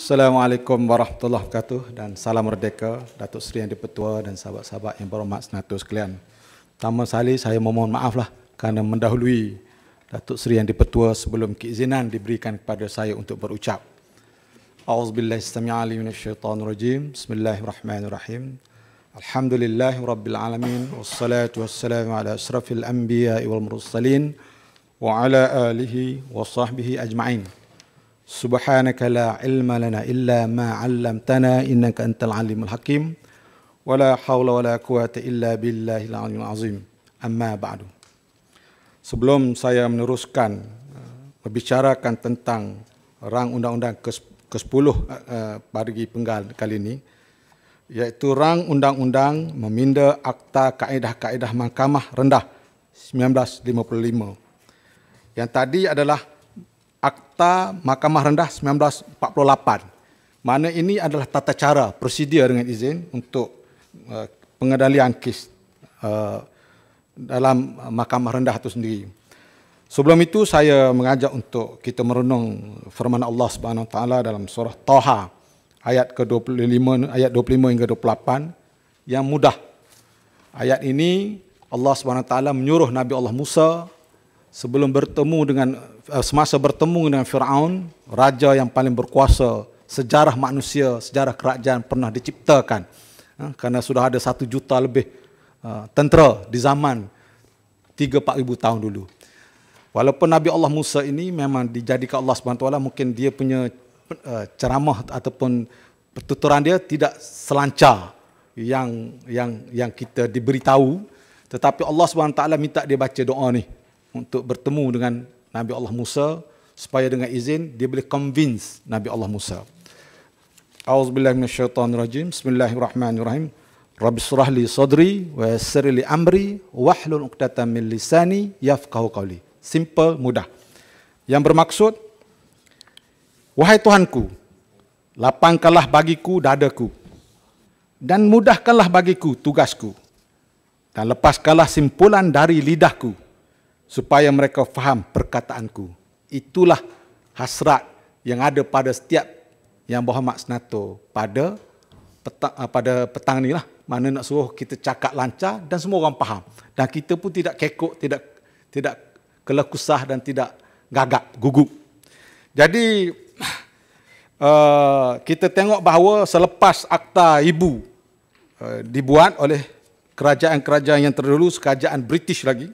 Assalamualaikum warahmatullahi wabarakatuh dan salam merdeka Datuk Seri Yang Dipertua dan sahabat-sahabat yang berhormat senatu sekalian. Pertama sekali saya memohon maaflah kerana mendahului Datuk Seri Yang Dipertua sebelum keizinan diberikan kepada saya untuk berucap. A'udzubillahi istami'ali minasyaitanir rajim. Bismillahirrahmanirrahim. Alhamdulillah rabbil alamin wassalatu wassalamu ala asrafil anbiya wal mursalin wa ala alihi wa sahbihi ajma'in. Subhanaka la ilma lana illa ma allamtana إنك أنت العليم hakim, ولا حول ولا قوة إلا بالله العلي العظيم أما بعد Sebelum saya meneruskan eh, membicarakan tentang rang undang-undang ke-10 bagi eh, eh, penggal kali ini iaitu rang undang-undang meminda akta kaedah-kaedah mahkamah rendah 1955 yang tadi adalah Akta Mahkamah Rendah 1948. Mana ini adalah tata cara, prosedur dengan izin untuk eh, pengendalian kes eh, dalam Mahkamah Rendah itu sendiri. Sebelum itu saya mengajak untuk kita merenung firman Allah Subhanahu Wa Taala dalam surah Taha ayat ke-25 ayat 25 hingga 28 yang mudah. Ayat ini Allah Subhanahu Wa Taala menyuruh Nabi Allah Musa sebelum bertemu dengan Uh, semasa bertemu dengan Firaun, raja yang paling berkuasa sejarah manusia, sejarah kerajaan pernah diciptakan. Ha, Karena sudah ada satu juta lebih uh, tentera di zaman 3-4 ribu tahun dulu. Walaupun Nabi Allah Musa ini memang dijadikan Allah SWT, mungkin dia punya uh, ceramah ataupun pertuturan dia tidak selancar yang yang yang kita diberitahu. Tetapi Allah SWT minta dia baca doa ni untuk bertemu dengan Nabi Allah Musa supaya dengan izin dia boleh convince Nabi Allah Musa. Auzubillahi minasyaitonirrajim. Bismillahirrahmanirrahim. Rabbi surah li sadri wa yassir li amri wahlul uqdatam min lisani yafqahu qawli. Simple, mudah. Yang bermaksud Wahai Tuhanku, lapangkanlah bagiku dadaku dan mudahkanlah bagiku tugasku dan lepaskanlah simpulan dari lidahku supaya mereka faham perkataanku. Itulah hasrat yang ada pada setiap yang berhormat senato ah, pada petang, pada petang ni lah. Mana nak suruh kita cakap lancar dan semua orang faham. Dan kita pun tidak kekok, tidak tidak kelekusah dan tidak gagap, gugup. Jadi uh, kita tengok bahawa selepas akta ibu uh, dibuat oleh kerajaan-kerajaan yang terdahulu, kerajaan British lagi,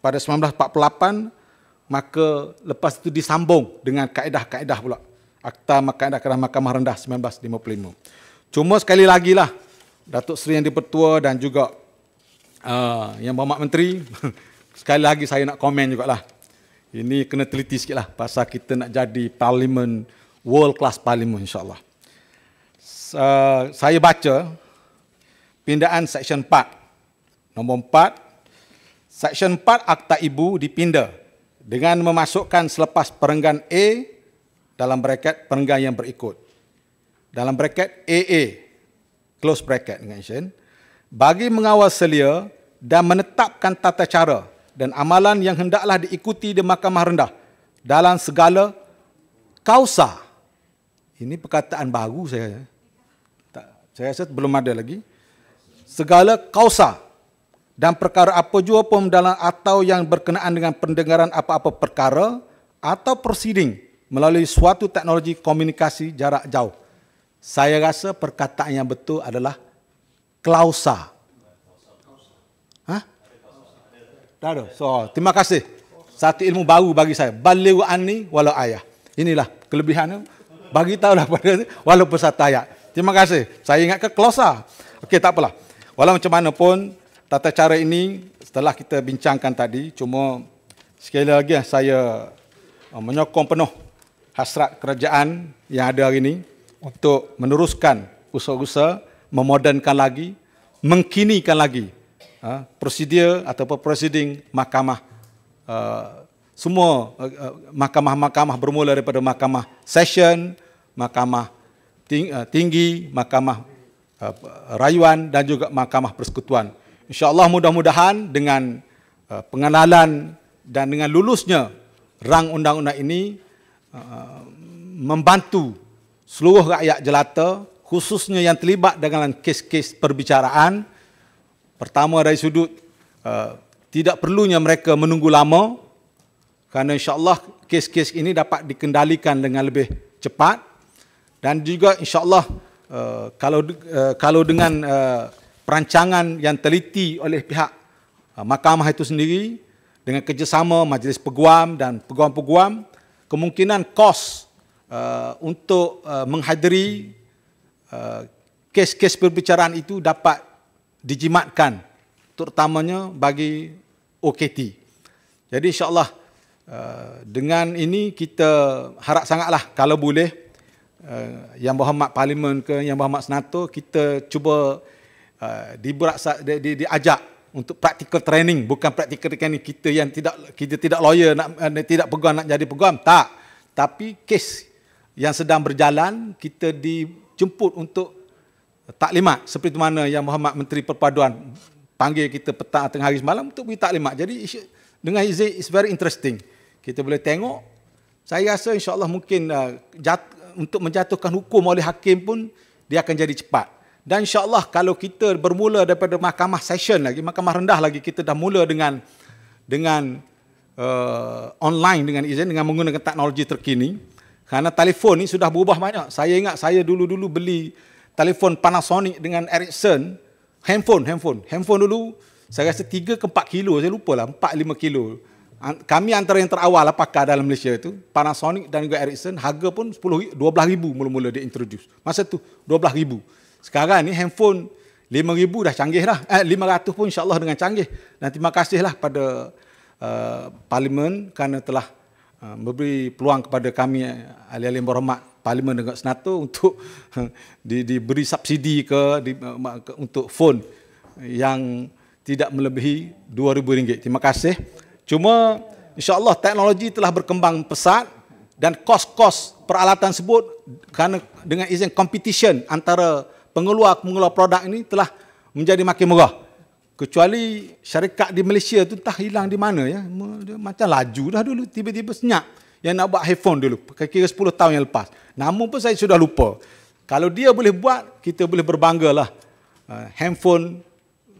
pada 1948 maka lepas itu disambung dengan kaedah-kaedah pula Akta Kaedah-Kaedah Mahkamah Rendah 1955. Cuma sekali lagi lah Datuk Seri Yang Dipertua dan juga uh, Yang Berhormat Menteri sekali lagi saya nak komen juga lah ini kena teliti sikit lah pasal kita nak jadi parlimen world class parlimen insyaAllah. Uh, saya baca pindaan Section 4 nombor 4 Seksyen 4 Akta Ibu dipindah dengan memasukkan selepas perenggan A dalam bracket perenggan yang berikut. Dalam bracket AA, close bracket dengan Shen, bagi mengawal selia dan menetapkan tata cara dan amalan yang hendaklah diikuti di mahkamah rendah dalam segala kausa. Ini perkataan baru saya. Tak, saya rasa belum ada lagi. Segala kausa. Kausa dan perkara apa jua pun dalam atau yang berkenaan dengan pendengaran apa-apa perkara atau proceeding melalui suatu teknologi komunikasi jarak jauh. Saya rasa perkataan yang betul adalah klausa. Hah? Dah ada. So, terima kasih. Satu ilmu baru bagi saya. Baliru ani walau ayah. Inilah kelebihannya. Bagi lah pada walaupun satu ayat. Terima kasih. Saya ingat ke klausa. Okey, tak apalah. Walau macam mana pun, tata cara ini setelah kita bincangkan tadi cuma sekali lagi saya uh, menyokong penuh hasrat kerajaan yang ada hari ini untuk meneruskan usaha-usaha memodernkan lagi mengkinikan lagi uh, prosedur ataupun proceeding mahkamah uh, semua uh, mahkamah-mahkamah bermula daripada mahkamah session mahkamah tinggi, mahkamah rayuan dan juga mahkamah persekutuan InsyaAllah mudah-mudahan dengan uh, pengenalan dan dengan lulusnya rang undang-undang ini uh, membantu seluruh rakyat jelata khususnya yang terlibat dengan kes-kes perbicaraan. Pertama dari sudut uh, tidak perlunya mereka menunggu lama kerana insyaAllah kes-kes ini dapat dikendalikan dengan lebih cepat dan juga insyaAllah uh, kalau kalau dengan perancangan yang teliti oleh pihak uh, mahkamah itu sendiri dengan kerjasama majlis peguam dan peguam-peguam kemungkinan kos uh, untuk uh, menghadiri uh, kes-kes perbicaraan itu dapat dijimatkan terutamanya bagi OKT. Jadi insyaAllah uh, dengan ini kita harap sangatlah kalau boleh uh, Yang Berhormat Parlimen ke Yang Berhormat Senator kita cuba uh, ah, diberaksa, di, di, diajak untuk practical training bukan practical training kita yang tidak kita tidak lawyer nak uh, tidak peguam nak jadi peguam tak tapi kes yang sedang berjalan kita dijemput untuk taklimat seperti mana yang Muhammad Menteri Perpaduan panggil kita petang tengah hari semalam untuk beri taklimat. Jadi dengan izin it's very interesting. Kita boleh tengok saya rasa insyaallah mungkin uh, jat, untuk menjatuhkan hukum oleh hakim pun dia akan jadi cepat. Dan insyaAllah kalau kita bermula daripada mahkamah session lagi, mahkamah rendah lagi, kita dah mula dengan dengan uh, online dengan izin, dengan menggunakan teknologi terkini. Kerana telefon ni sudah berubah banyak. Saya ingat saya dulu-dulu beli telefon Panasonic dengan Ericsson, handphone, handphone. Handphone dulu, saya rasa 3 ke 4 kilo, saya lupa lah, 4 5 kilo. Kami antara yang terawal lah pakar dalam Malaysia itu, Panasonic dan juga Ericsson, harga pun 10, 12 ribu mula-mula dia introduce. Masa tu 12 ribu. Sekarang ni handphone 5000 dah canggih dah. Eh 500 pun insyaAllah dengan canggih. Dan terima kasihlah pada uh, parlimen kerana telah uh, memberi peluang kepada kami uh, ahli-ahli berhormat parlimen dengan senato untuk uh, di, diberi subsidi ke, di, uh, untuk phone yang tidak melebihi RM2,000. Terima kasih. Cuma insyaAllah teknologi telah berkembang pesat dan kos-kos peralatan sebut kerana dengan izin competition antara pengeluar pengeluar produk ini telah menjadi makin murah. Kecuali syarikat di Malaysia tu tak hilang di mana ya. Macam laju dah dulu tiba-tiba senyap yang nak buat handphone dulu. Kira-kira 10 tahun yang lepas. Namun pun saya sudah lupa. Kalau dia boleh buat, kita boleh berbanggalah. Uh, handphone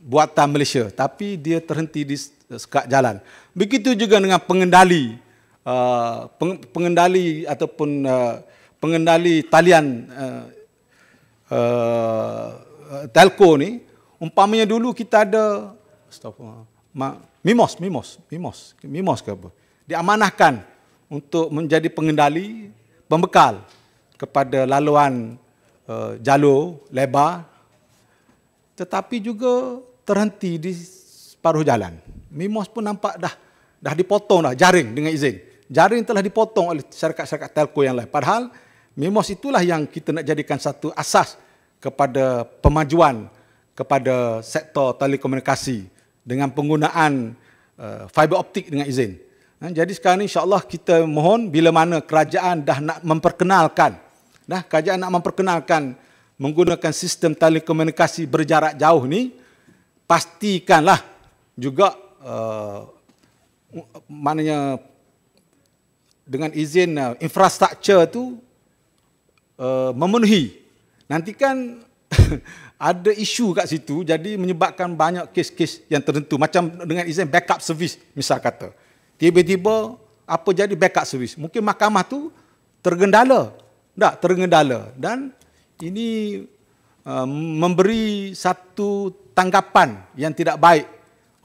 buatan Malaysia tapi dia terhenti di sekat jalan. Begitu juga dengan pengendali uh, pengendali ataupun uh, pengendali talian uh, telco ni umpamanya dulu kita ada stop mimos mimos mimos mimos ke apa diamanahkan untuk menjadi pengendali pembekal kepada laluan uh, jalur lebar tetapi juga terhenti di separuh jalan mimos pun nampak dah dah dipotong dah jaring dengan izin jaring telah dipotong oleh syarikat-syarikat telco yang lain padahal Memos itulah yang kita nak jadikan satu asas kepada pemajuan kepada sektor telekomunikasi dengan penggunaan uh, fiber optik dengan izin. Ha, jadi sekarang ini Allah kita mohon bila mana kerajaan dah nak memperkenalkan, dah kerajaan nak memperkenalkan menggunakan sistem telekomunikasi berjarak jauh ni, pastikanlah juga uh, maknanya dengan izin uh, infrastruktur tu Uh, memenuhi. Nanti kan ada isu kat situ jadi menyebabkan banyak kes-kes yang tertentu macam dengan izin backup service misal kata. Tiba-tiba apa jadi backup service? Mungkin mahkamah tu tergendala. Tak, tergendala dan ini uh, memberi satu tanggapan yang tidak baik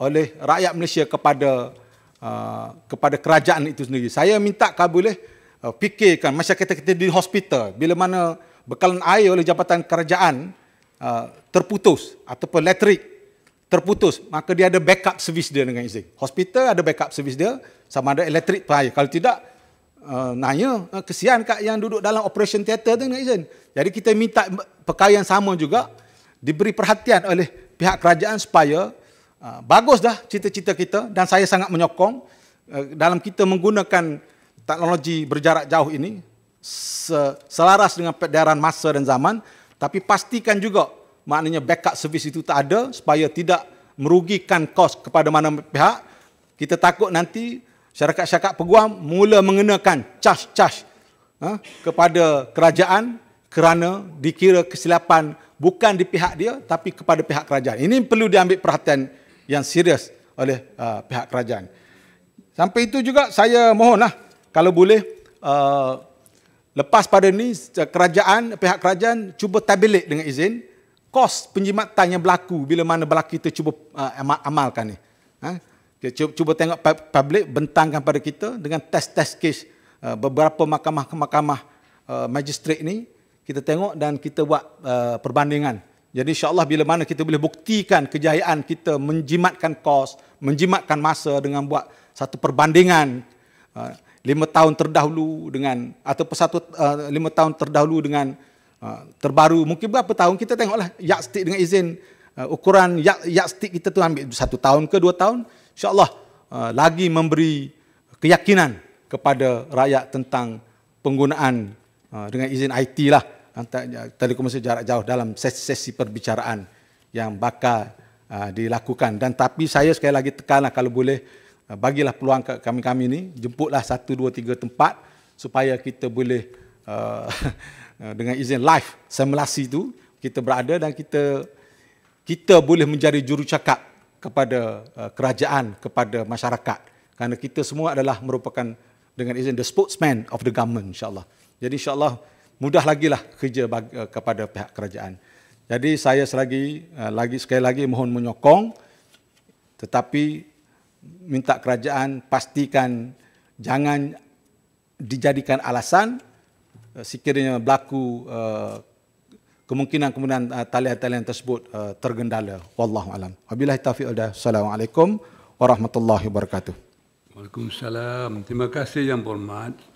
oleh rakyat Malaysia kepada uh, kepada kerajaan itu sendiri. Saya minta kalau boleh uh, fikirkan masyarakat kita di hospital bila mana bekalan air oleh jabatan kerajaan uh, terputus ataupun elektrik terputus maka dia ada backup service dia dengan izin hospital ada backup service dia sama ada elektrik atau air kalau tidak uh, nanya uh, kesian kak yang duduk dalam operation theater dengan izin jadi kita minta perkara yang sama juga diberi perhatian oleh pihak kerajaan supaya uh, bagus dah cita-cita kita dan saya sangat menyokong uh, dalam kita menggunakan teknologi berjarak jauh ini selaras dengan peredaran masa dan zaman, tapi pastikan juga maknanya backup service itu tak ada supaya tidak merugikan kos kepada mana pihak. Kita takut nanti syarikat-syarikat peguam mula mengenakan cas-cas ha, kepada kerajaan kerana dikira kesilapan bukan di pihak dia tapi kepada pihak kerajaan. Ini perlu diambil perhatian yang serius oleh uh, pihak kerajaan. Sampai itu juga saya mohonlah kalau boleh uh, lepas pada ni kerajaan pihak kerajaan cuba tabulate dengan izin kos penjimatan yang berlaku bila mana berlaku kita cuba uh, amalkan ni ha? kita cuba, cuba tengok public bentangkan pada kita dengan test-test case uh, beberapa mahkamah-mahkamah uh, magistrate ni kita tengok dan kita buat uh, perbandingan jadi insyaAllah bila mana kita boleh buktikan kejayaan kita menjimatkan kos, menjimatkan masa dengan buat satu perbandingan. Uh, lima tahun terdahulu dengan atau satu eh, lima tahun terdahulu dengan uh, terbaru mungkin berapa tahun kita tengoklah yardstick dengan izin uh, ukuran yardstick kita tu ambil satu tahun ke dua tahun insyaallah uh, lagi memberi keyakinan kepada rakyat tentang penggunaan uh, dengan izin IT lah telekomunikasi jarak jauh dalam sesi-sesi perbicaraan yang bakal uh, dilakukan dan tapi saya sekali lagi tekanlah kalau boleh Ah, bagilah peluang kat kami-kami ni, jemputlah satu, dua, tiga tempat supaya kita boleh uh, dengan izin live simulasi tu kita berada dan kita kita boleh menjadi jurucakap kepada uh, kerajaan, kepada masyarakat. Kerana kita semua adalah merupakan dengan izin the spokesman of the government insyaAllah. Jadi insyaAllah mudah lagi lah kerja bagi, uh, kepada pihak kerajaan. Jadi saya selagi, uh, lagi, sekali lagi mohon menyokong tetapi minta kerajaan pastikan jangan dijadikan alasan eh, sekiranya berlaku eh, kemungkinan-kemungkinan eh, talian-talian tersebut tergendala. Wallahu alam. Wabillahi taufiq wal Assalamualaikum warahmatullahi wabarakatuh. Waalaikumsalam. Terima kasih yang berhormat.